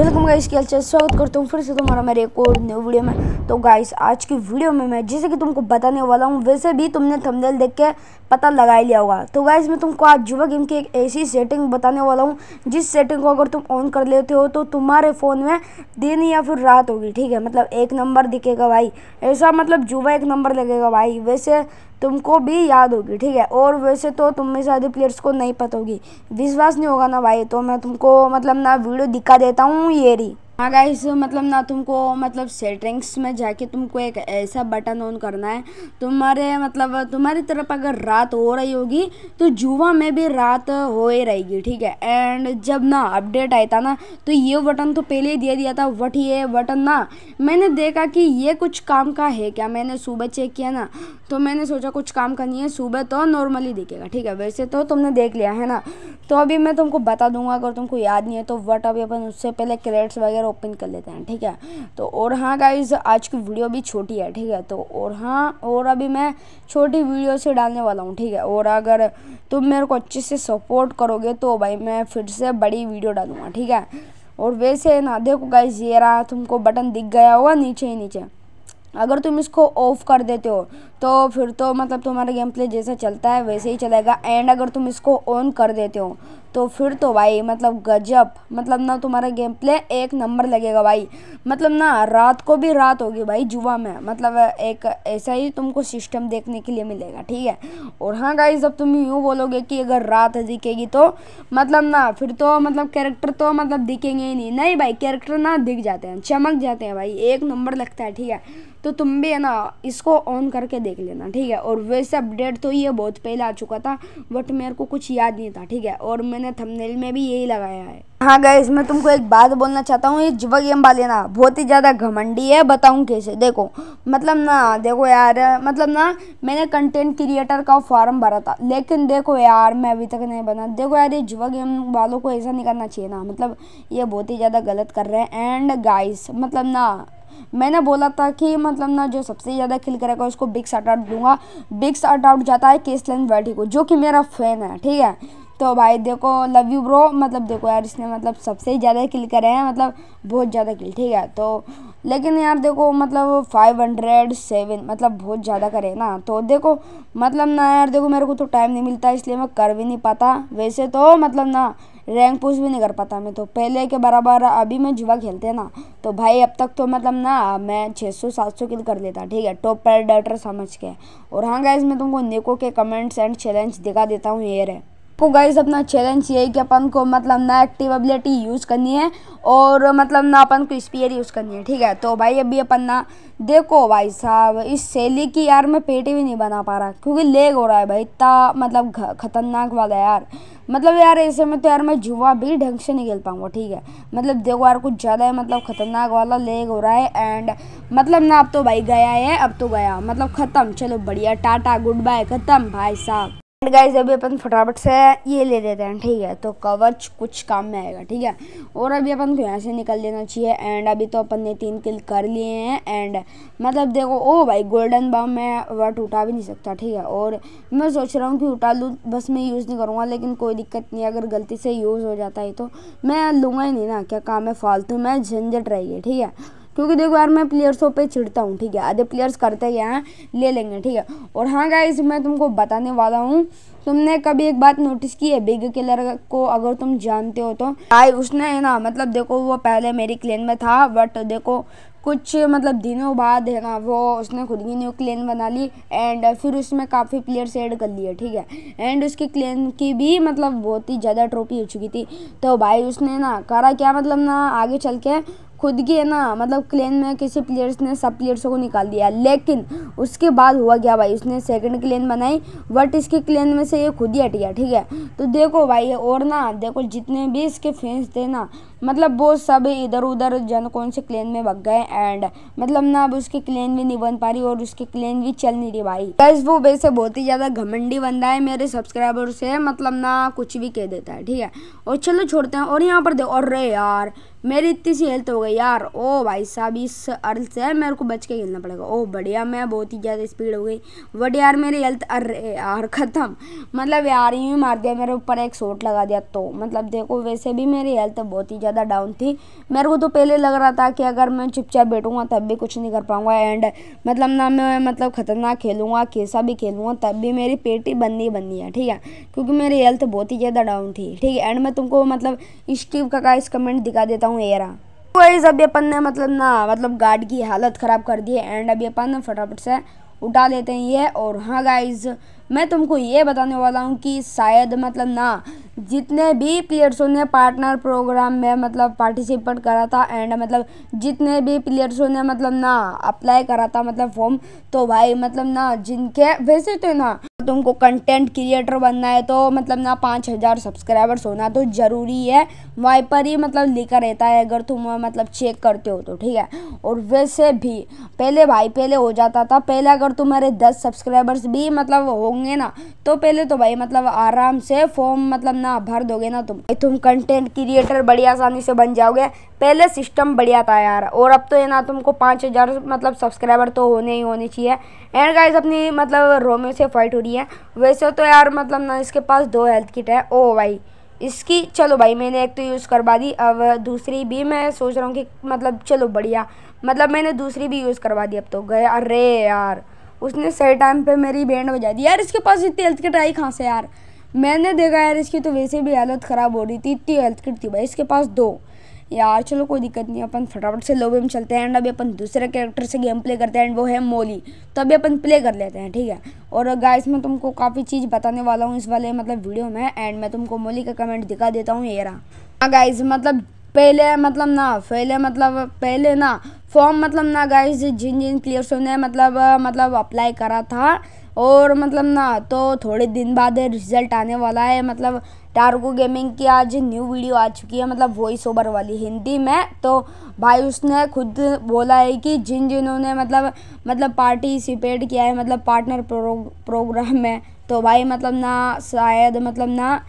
welcome guys के अच्छा स्वागत करता हूँ फिर से तुम्हारा मेरे एक और न्यू वीडियो में तो गाइस आज की वीडियो में मैं जैसे कि तुमको बताने वाला हूँ वैसे भी तुमने थंबनेल देख के पता लगा ही लिया होगा तो गाइस मैं तुमको आज जुबा गेम की एक ऐसी सेटिंग बताने वाला हूँ जिस सेटिंग को अगर तुम ऑन कर लेते हो तो तुम्हारे फ़ोन में दिन या फिर रात होगी ठीक है मतलब एक नंबर दिखेगा भाई ऐसा मतलब जुबा एक नंबर लगेगा भाई वैसे तुमको भी याद होगी ठीक है और वैसे तो तुम में से अधिक प्लेयर्स को नहीं पता होगी विश्वास नहीं होगा ना भाई तो मैं तुमको मतलब ना वीडियो दिखा देता हूँ ये रही हाँ गाइस मतलब ना तुमको मतलब सेटिंग्स में जाके तुमको एक ऐसा बटन ऑन करना है तुम्हारे मतलब तुम्हारी तरफ अगर रात हो रही होगी तो जुवा में भी रात हो ही रहेगी ठीक है एंड जब ना अपडेट आया था ना तो ये बटन तो पहले ही दे दिया था वट ये बटन ना मैंने देखा कि ये कुछ काम का है क्या मैंने सुबह चेक किया ना तो मैंने सोचा कुछ काम का नहीं है सुबह तो नॉर्मली दिखेगा ठीक है वैसे तो तुमने देख लिया है ना तो अभी मैं तुमको बता दूंगा अगर तुमको याद नहीं है तो वट अभी अपन उससे पहले क्रेड्स वगैरह ओपन कर लेते हैं ठीक है तो और हाँ गाइज आज की वीडियो भी छोटी है ठीक है तो और हाँ और अभी मैं छोटी वीडियो से डालने वाला हूँ ठीक है और अगर तुम मेरे को अच्छे से सपोर्ट करोगे तो भाई मैं फिर से बड़ी वीडियो डालूँगा ठीक है और वैसे ना देखो गाइज ये रहा तुमको बटन दिख गया होगा नीचे ही नीचे अगर तुम इसको ऑफ कर देते हो तो फिर तो मतलब तुम्हारा गेम प्ले जैसा चलता है वैसे ही चलेगा एंड अगर तुम इसको ऑन कर देते हो तो फिर तो भाई मतलब गजब मतलब ना तुम्हारा गेम प्ले एक नंबर लगेगा भाई मतलब ना रात को भी रात होगी भाई जुआ में मतलब एक ऐसा ही तुमको सिस्टम देखने के लिए मिलेगा ठीक है और हाँ गाई जब तुम यूँ बोलोगे कि अगर रात दिखेगी तो मतलब ना फिर तो मतलब कैरेक्टर तो मतलब दिखेंगे ही नहीं नहीं भाई कैरेक्टर ना दिख जाते हैं चमक जाते हैं भाई एक नंबर लगता है ठीक है तो तुम भी है ना इसको ऑन करके देख लेना ठीक है और वैसे अपडेट तो ये बहुत पहले आ चुका था बट मेरे को कुछ याद नहीं था ठीक है और मैंने थंबनेल में भी यही लगाया है हाँ गए इसमें तुमको एक बात बोलना चाहता हूँ ये जुवा गेम वाले ना बहुत ही ज़्यादा घमंडी है बताऊँ कैसे देखो मतलब ना देखो यार मतलब ना मैंने कंटेंट क्रिएटर का फॉर्म भरा था लेकिन देखो यार मैं अभी तक नहीं बना देखो यार ये जुवा गेम वालों को ऐसा नहीं करना चाहिए ना मतलब ये बहुत ही ज़्यादा गलत कर रहे हैं एंड गाइस मतलब ना मैंने बोला था कि मतलब ना जो सबसे ज़्यादा खिल करेगा उसको बिग शर्ट आउट दूंगा बिग शर्ट आउट जाता है केस लेन बैठी को जो कि मेरा फैन है ठीक है तो भाई देखो लव यू ब्रो मतलब देखो यार इसने मतलब सबसे ज़्यादा किल करे हैं मतलब बहुत ज़्यादा किल ठीक है तो लेकिन यार देखो मतलब फाइव हंड्रेड सेवन मतलब बहुत ज़्यादा करे ना तो देखो मतलब ना यार देखो मेरे को तो टाइम नहीं मिलता इसलिए मैं कर भी नहीं पाता वैसे तो मतलब ना रैंक पुश भी नहीं कर पाता मैं तो पहले के बराबर अभी मैं जुआ खेलते ना तो भाई अब तक तो मतलब ना मैं 600-700 किल कर लेता ठीक है टॉप पैराडाइटर समझ के और हाँ गाइज मैं तुमको नेको के कमेंट्स एंड चैलेंज दिखा देता हूँ ये रहे आपको गाइज अपना चैलेंज ये है कि अपन को मतलब ना एक्टिव एबिलिटी यूज़ करनी है और मतलब ना अपन को स्पीयर यूज़ करनी है ठीक है तो भाई अभी अपन ना देखो भाई साहब इस शैली की यार मैं पेटी भी नहीं बना पा रहा क्योंकि लेग हो रहा है भाई इतना मतलब खतरनाक वाला यार मतलब यार ऐसे में तो यार मैं जुआ भी ढंग से नहीं खेल पाऊँगा ठीक है मतलब देखो यार कुछ ज़्यादा है मतलब खतरनाक वाला लेग हो रहा है एंड मतलब ना अब तो भाई गया है अब तो गया मतलब ख़त्म चलो बढ़िया टाटा गुड बाय ख़त्म भाई साहब एंड गाइज अभी अपन फटाफट से ये ले लेते हैं ठीक है तो कवच कुछ काम में आएगा ठीक है और अभी अपन को यहाँ से निकल लेना चाहिए एंड अभी तो अपन ने तीन किल कर लिए हैं एंड मतलब देखो ओ भाई गोल्डन बम मैं वट उठा भी नहीं सकता ठीक है और मैं सोच रहा हूँ कि उठा लूँ बस मैं यूज़ नहीं करूँगा लेकिन कोई दिक्कत नहीं अगर गलती से यूज़ हो जाता है तो मैं लूँगा ही नहीं ना क्या काम है फालतू में झंझट रहिए ठीक है क्योंकि देखो यार मैं प्लेयर्सों पे चिढ़ता हूँ ठीक है आधे प्लेयर्स करते क्या हैं ले लेंगे ठीक है और हाँ गाइज मैं तुमको बताने वाला हूँ तुमने कभी एक बात नोटिस की है बिग किलर को अगर तुम जानते हो तो भाई उसने है ना मतलब देखो वो पहले मेरी क्लेन में था बट देखो कुछ मतलब दिनों बाद है ना वो उसने खुद की न्यू क्लेन बना ली एंड फिर उसमें काफ़ी प्लेयर्स ऐड कर लिए ठीक है एंड उसकी क्लेन की भी मतलब बहुत ही ज़्यादा ट्रॉफी हो चुकी थी तो भाई उसने ना करा क्या मतलब ना आगे चल के खुद की है ना मतलब क्लेन में किसी प्लेयर्स ने सब प्लेयर्सों को निकाल दिया लेकिन उसके बाद हुआ क्या भाई उसने सेकंड क्लेन बनाई बट इसके क्लेन में से ये खुद ही हट गया ठीक है तो देखो भाई और ना देखो जितने भी इसके फैंस थे ना मतलब वो सब इधर उधर जन कौन से क्लेन में भग गए एंड मतलब ना अब उसकी क्लेन भी नहीं बन पा रही और उसकी क्लेन भी चल नहीं रही भाई बस वो वैसे बहुत ही ज़्यादा घमंडी बंदा है मेरे सब्सक्राइबर से मतलब ना कुछ भी कह देता है ठीक है और चलो छोड़ते हैं और यहाँ पर देखो अरे यार मेरी इतनी सी हेल्थ हो गई यार ओ भाई साहब इस अर्थ से मेरे को बच के खेलना पड़ेगा ओ बढ़िया मैं बहुत बहुत ही ज़्यादा स्पीड हो गई बट यार मेरी हेल्थ अरे यार ख़त्म मतलब यार यूँ मार दिया मेरे ऊपर एक शॉट लगा दिया तो मतलब देखो वैसे भी मेरी हेल्थ बहुत ही ज़्यादा डाउन थी मेरे को तो पहले लग रहा था कि अगर मैं चुपचाप बैठूँगा तब भी कुछ नहीं कर पाऊँगा एंड मतलब ना मैं मतलब ख़तरनाक खेलूँगा कैसा भी खेलूँगा तब भी मेरी पेट ही बननी बंदी है ठीक है क्योंकि मेरी हेल्थ बहुत ही ज़्यादा डाउन थी ठीक है एंड मैं तुमको मतलब स्टीव का, का इस कमेंट दिखा देता हूँ एरा गाइस अभी अपन ने मतलब ना मतलब गार्ड की हालत ख़राब कर दी है एंड अभी अपन फटाफट से उठा लेते हैं ये और हाँ गाइज मैं तुमको ये बताने वाला हूँ कि शायद मतलब ना जितने भी प्लेयर्सों ने पार्टनर प्रोग्राम में मतलब पार्टिसिपेट करा था एंड मतलब जितने भी प्लेयर्सों ने मतलब ना अप्लाई करा था मतलब फॉर्म तो भाई मतलब ना जिनके वैसे तो ना तुमको कंटेंट क्रिएटर बनना है तो मतलब ना पाँच हज़ार सब्सक्राइबर्स होना तो ज़रूरी है वाइपर पर ही मतलब लिखा रहता है अगर तुम मतलब चेक करते हो तो ठीक है और वैसे भी पहले भाई पहले हो जाता था पहले अगर तुम्हारे दस सब्सक्राइबर्स भी मतलब होंगे ना तो पहले तो भाई मतलब आराम से फॉर्म मतलब ना भर दोगे ना तुम तुम कंटेंट क्रिएटर बड़ी आसानी से बन जाओगे पहले सिस्टम बढ़िया था यार और अब तो ये ना तुमको पाँच हज़ार मतलब सब्सक्राइबर तो होने ही होने चाहिए एंड गाइस अपनी मतलब रोमियो से फाइट हो रही है वैसे तो यार मतलब ना इसके पास दो हेल्थ किट है ओ भाई इसकी चलो भाई मैंने एक तो यूज़ करवा दी अब दूसरी भी मैं सोच रहा हूँ कि मतलब चलो बढ़िया मतलब मैंने दूसरी भी यूज़ करवा दी अब तो गए अरे यार उसने सही टाइम पर मेरी बैंड बजा दी यार इसके पास इतनी हेल्थ किट आई कहाँ से यार मैंने देखा यार इसकी तो वैसे भी हालत ख़राब हो रही थी इतनी हेल्थ किट थी भाई इसके पास दो यार चलो कोई दिक्कत नहीं अपन फटाफट से लोबे में चलते हैं एंड अभी अपन दूसरे कैरेक्टर से गेम प्ले करते हैं एंड वो है मोली तो अभी अपन प्ले कर लेते हैं ठीक है और गाइस मैं तुमको काफ़ी चीज़ बताने वाला हूँ इस वाले मतलब वीडियो में एंड मैं तुमको मोली का कमेंट दिखा देता हूँ ये रहा हाँ गाइज मतलब पहले मतलब ना पहले मतलब पहले ना फॉर्म मतलब ना गाइज जिन जिन प्लेयर्सों ने मतलब मतलब अप्लाई करा था और मतलब ना तो थोड़े दिन बाद रिजल्ट आने वाला है मतलब टारगो गेमिंग की आज न्यू वीडियो आ चुकी है मतलब वॉइस ओवर वाली हिंदी में तो भाई उसने खुद बोला है कि जिन जिन्होंने मतलब मतलब पार्टिसिपेट किया है मतलब पार्टनर प्रो, प्रोग्राम में तो भाई मतलब ना शायद मतलब ना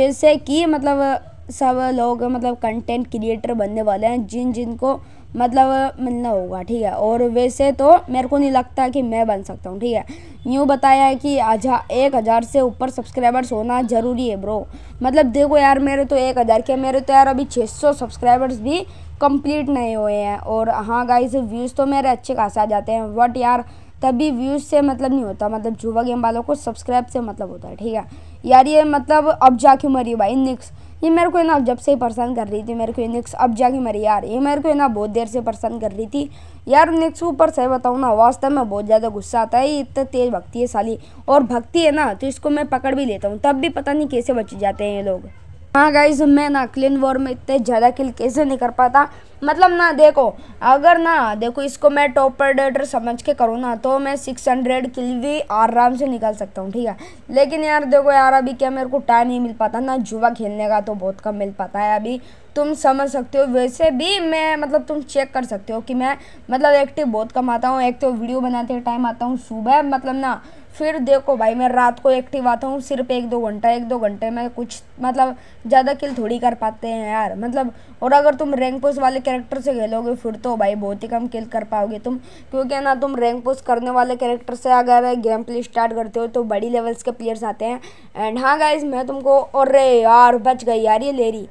जैसे कि मतलब सब लोग मतलब कंटेंट क्रिएटर बनने वाले हैं जिन जिनको मतलब मिलना मतलब होगा ठीक है और वैसे तो मेरे को नहीं लगता कि मैं बन सकता हूँ ठीक है यूँ बताया है कि आजा एक हज़ार से ऊपर सब्सक्राइबर्स होना ज़रूरी है ब्रो मतलब देखो यार मेरे तो एक हज़ार के मेरे तो यार अभी छः सौ सब्सक्राइबर्स भी कंप्लीट नहीं हुए हैं और हाँ गाइस व्यूज़ तो मेरे अच्छे खासे आ जाते हैं बट यार तभी व्यूज़ से मतलब नहीं होता मतलब जुवा गेम वालों को सब्सक्राइब से मतलब होता है ठीक है यार ये मतलब अब जाके मरी भाई निक्स ये मेरे को ना जब से ही परेशान कर रही थी मेरे को निक्स अब जाके मरी यार ये मेरे को ना बहुत देर से परेशान कर रही थी यार निक्स ऊपर सही बताऊँ ना वास्तव तो में बहुत ज़्यादा गुस्सा आता है ये इतना तेज़ भक्ति है साली और भक्ति है ना तो इसको मैं पकड़ भी लेता हूँ तब भी पता नहीं कैसे बच जाते हैं ये लोग हाँ गाइज मैं ना क्लीन वॉर में इतने ज़्यादा किल कैसे नहीं कर पाता मतलब ना देखो अगर ना देखो इसको मैं टॉप प्रेडेटर डेटर समझ के करूँ ना तो मैं सिक्स हंड्रेड किल भी आराम से निकाल सकता हूँ ठीक है लेकिन यार देखो यार अभी क्या मेरे को टाइम नहीं मिल पाता ना जुआ खेलने का तो बहुत कम मिल पाता है अभी तुम समझ सकते हो वैसे भी मैं मतलब तुम चेक कर सकते हो कि मैं मतलब एक्टिव बहुत कम आता हूँ एक तो वीडियो बनाते टाइम आता हूँ सुबह मतलब ना फिर देखो भाई मैं रात को एक्टिव आता हूँ सिर्फ एक दो घंटा एक दो घंटे में कुछ मतलब ज़्यादा किल थोड़ी कर पाते हैं यार मतलब और अगर तुम रैंक पोस्ट वाले कैरेक्टर से खेलोगे फिर तो भाई बहुत ही कम किल कर पाओगे तुम क्योंकि ना तुम रैंक पुश करने वाले कैरेक्टर से अगर गेम प्ले स्टार्ट करते हो तो बड़ी लेवल्स के प्लेयर्स आते हैं एंड हाँ गाइज मैं तुमको रे यार बच गई यार ये लेरी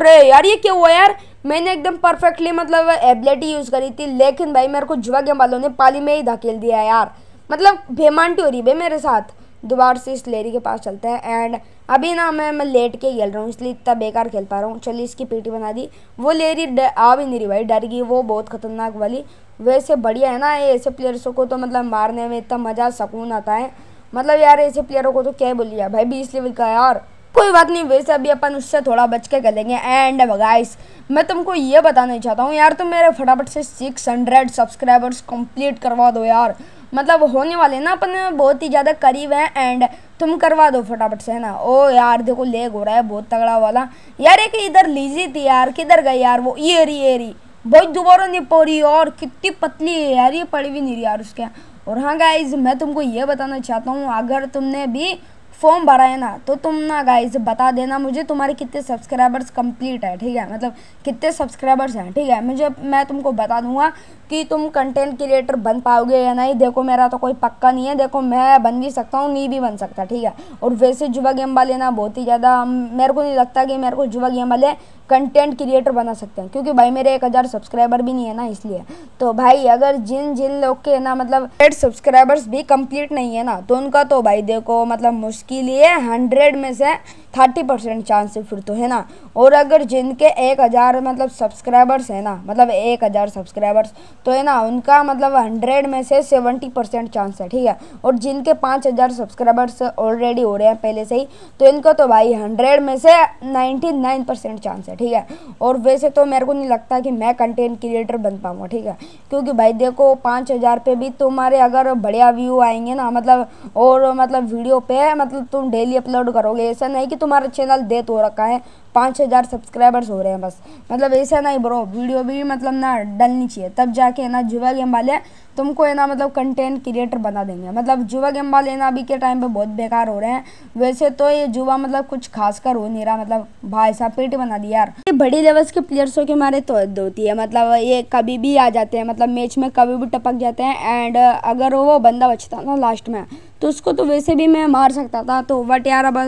रे यार ये क्यों हुआ यार मैंने एकदम परफेक्टली मतलब एबिलिटी यूज़ करी थी लेकिन भाई मेरे को जुआ गेम वालों ने पाली में ही धकेल दिया यार मतलब भेमानटी हो रही भाई मेरे साथ दोबारा से इस लेरी के पास चलते हैं एंड अभी ना मैं मैं लेट के खेल रहा हूँ इसलिए इतना बेकार खेल पा रहा हूँ चलिए इसकी पीटी बना दी वो डर आ भी नहीं रही भाई डर गई वो बहुत खतरनाक वाली वैसे बढ़िया है ना ये ऐसे प्लेयर्सों को तो मतलब मारने में इतना मज़ा सुकून आता है मतलब यार ऐसे प्लेयरों को तो क्या बोलिए भाई बीस लेवल का यार कोई बात नहीं वैसे अभी अपन उससे थोड़ा बच के करेंगे एंड गाइस मैं तुमको ये बताना चाहता हूँ यार तुम मेरे फटाफट से 600 सब्सक्राइबर्स कंप्लीट करवा दो यार मतलब होने वाले ना अपन बहुत ही ज़्यादा करीब हैं एंड तुम करवा दो फटाफट से है ना ओ यार देखो लेग हो रहा है बहुत तगड़ा वाला यार एक इधर लीजी थी यार किधर गई यार वो ये रही ये रही बहुत दोबारा नहीं पोरी और कितनी पतली है यार ये पड़ी भी नहीं रही यार उसके और हाँ गाइज मैं तुमको ये बताना चाहता हूँ अगर तुमने भी फॉर्म भरा है ना तो तुम ना गाइज बता देना मुझे तुम्हारे कितने सब्सक्राइबर्स कंप्लीट है ठीक है मतलब कितने सब्सक्राइबर्स हैं ठीक है मुझे मैं तुमको बता दूंगा कि तुम कंटेंट क्रिएटर बन पाओगे या नहीं देखो मेरा तो कोई पक्का नहीं है देखो मैं बन भी सकता हूँ नहीं भी बन सकता ठीक है और वैसे जुआ गेम वाले ना बहुत ही ज़्यादा मेरे को नहीं लगता कि मेरे को जुआ गेम वाले कंटेंट क्रिएटर बना सकते हैं क्योंकि भाई मेरे एक हज़ार सब्सक्राइबर भी नहीं है ना इसलिए तो भाई अगर जिन जिन लोग के ना मतलब एड सब्सक्राइबर्स भी कंप्लीट नहीं है ना तो उनका तो भाई देखो मतलब मुश्किल ही है हंड्रेड में से थर्टी परसेंट चांस है फिर तो है ना और अगर जिनके एक हज़ार मतलब सब्सक्राइबर्स है ना मतलब एक हज़ार सब्सक्राइबर्स तो है ना उनका मतलब हंड्रेड में से सेवेंटी परसेंट चांस है ठीक है और जिनके पाँच हज़ार सब्सक्राइबर्स ऑलरेडी हो रहे हैं पहले से ही तो इनका तो भाई हंड्रेड में से नाइन्टी नाइन परसेंट चांस है ठीक है और वैसे तो मेरे को नहीं लगता कि मैं कंटेंट क्रिएटर बन पाऊँगा ठीक है क्योंकि भाई देखो पाँच हज़ार पे भी तुम्हारे अगर बढ़िया व्यू आएंगे ना मतलब और मतलब वीडियो पे मतलब तुम डेली अपलोड करोगे ऐसा नहीं कि तुम्हारा चैनल डेथ हो रखा है पाँच हज़ार सब्सक्राइबर्स हो रहे हैं बस मतलब ऐसा नहीं ब्रो वीडियो भी मतलब ना डलनी चाहिए तब जाके ना जुआ गेम वाले तुमको है ना मतलब कंटेंट क्रिएटर बना देंगे मतलब जुवा वाले ना अभी के टाइम पे बहुत बेकार हो रहे हैं वैसे तो ये जुवा मतलब कुछ खास कर हो नहीं रहा मतलब भाई साहब पेट बना दिया यार ये बड़े लेवल्स के प्लेयर्सों के मारे तो होती है मतलब ये कभी भी आ जाते हैं मतलब मैच में कभी भी टपक जाते हैं एंड अगर वो बंदा बचता ना लास्ट में तो उसको तो वैसे भी मैं मार सकता था तो बट यार अब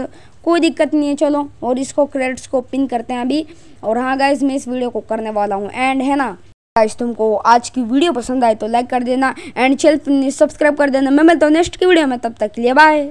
कोई दिक्कत नहीं है चलो और इसको क्रेडिट्स को पिन करते हैं अभी और हाँ गाइज मैं इस वीडियो को करने वाला हूँ एंड है ना आज तुमको आज की वीडियो पसंद आए तो लाइक कर देना एंड चैनल सब्सक्राइब कर देना मैं मिलता हूँ नेक्स्ट की वीडियो में तब तक लिए बाय